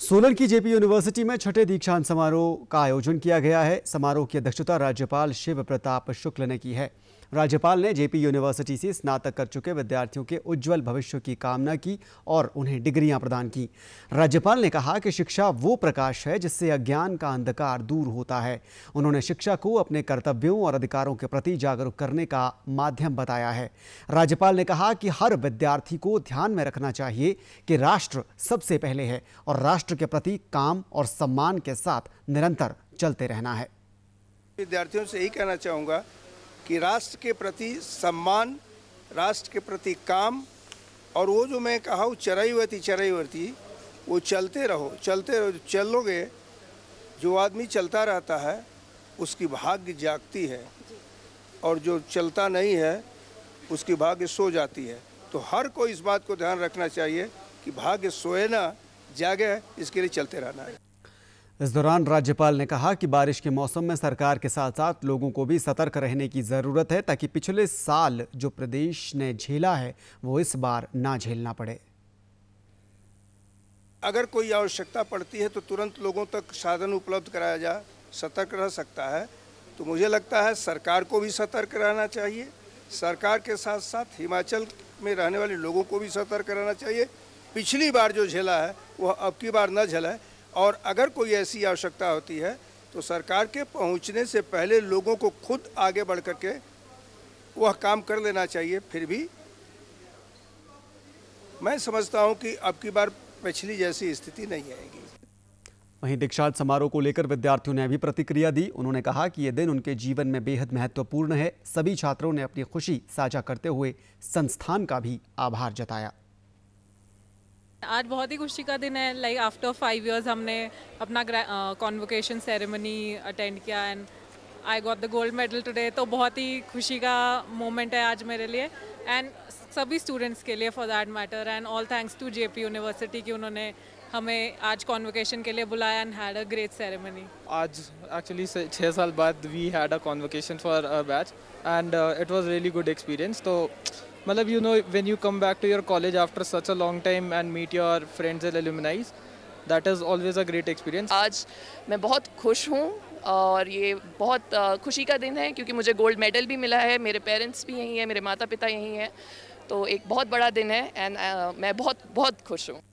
सोलन की JP university में छठे दीक्षांत समारोह का आयोजन किया गया है समारोह की अध्यक्षता राज्यपाल शिव प्रताप शुक्ल ने की है राज्यपाल ने जेपी यूनिवर्सिटी से स्नातक कर चुके विद्यार्थियों के उज्जवल भविष्य की कामना की और उन्हें डिग्रियां प्रदान की राज्यपाल ने कहा कि शिक्षा वो प्रकाश है जिससे अज्ञान का अंधकार दूर होता है उन्होंने शिक्षा को अपने कर्तव्यों और अधिकारों के प्रति जागरूक करने का माध्यम बताया है राज्यपाल ने कहा कि हर विद्यार्थी को ध्यान में रखना चाहिए कि राष्ट्र सबसे पहले है और राष्ट्र के प्रति काम और सम्मान के साथ निरंतर चलते रहना है विद्यार्थियों से यही कहना चाहूँगा कि राष्ट्र के प्रति सम्मान राष्ट्र के प्रति काम और वो जो मैं कहा वो चरईवती वो चलते रहो चलते रहो चलोगे जो आदमी चलता रहता है उसकी भाग्य जागती है और जो चलता नहीं है उसकी भाग्य सो जाती है तो हर कोई इस बात को ध्यान रखना चाहिए कि भाग्य सोए ना जागे इसके लिए चलते रहना है इस दौरान राज्यपाल ने कहा कि बारिश के मौसम में सरकार के साथ साथ लोगों को भी सतर्क रहने की ज़रूरत है ताकि पिछले साल जो प्रदेश ने झेला है वो इस बार ना झेलना पड़े अगर कोई आवश्यकता पड़ती है तो तुरंत लोगों तक साधन उपलब्ध कराया जा सतर्क रह सकता है तो मुझे लगता है सरकार को भी सतर्क रहना चाहिए सरकार के साथ साथ हिमाचल में रहने वाले लोगों को भी सतर्क रहना चाहिए पिछली बार जो झेला है वह अब की बार न झेला है और अगर कोई ऐसी आवश्यकता होती है तो सरकार के पहुंचने से पहले लोगों को खुद आगे बढ़ करके वह काम कर लेना चाहिए फिर भी मैं समझता हूं कि अब की बार पिछली जैसी स्थिति नहीं आएगी वहीं दीक्षांत समारोह को लेकर विद्यार्थियों ने भी प्रतिक्रिया दी उन्होंने कहा कि यह दिन उनके जीवन में बेहद महत्वपूर्ण है सभी छात्रों ने अपनी खुशी साझा करते हुए संस्थान का भी आभार जताया आज बहुत ही खुशी का दिन है लाइक आफ्टर फाइव इयर्स हमने अपना कॉन्वोकेशन सेरेमनी अटेंड किया and I got the gold medal today तो बहुत ही खुशी का मोमेंट है आज मेरे लिए एंड सभी स्टूडेंट्स के लिए for that matter and all thanks to P university की उन्होंने हमें आज कॉन्वोकेशन के लिए बुलाया and had a great ceremony आज एक्चुअली छः साल बाद we had a convocation for batch and it was really good experience तो मतलब you know when you come back to your college after such a long time and meet your friends and alumni that is always a great experience आज मैं बहुत खुश हूँ और ये बहुत खुशी का दिन है क्योंकि मुझे गोल्ड मेडल भी मिला है मेरे पेरेंट्स भी यहीं हैं मेरे माता पिता यहीं हैं तो एक बहुत बड़ा दिन है एंड मैं बहुत बहुत खुश हूँ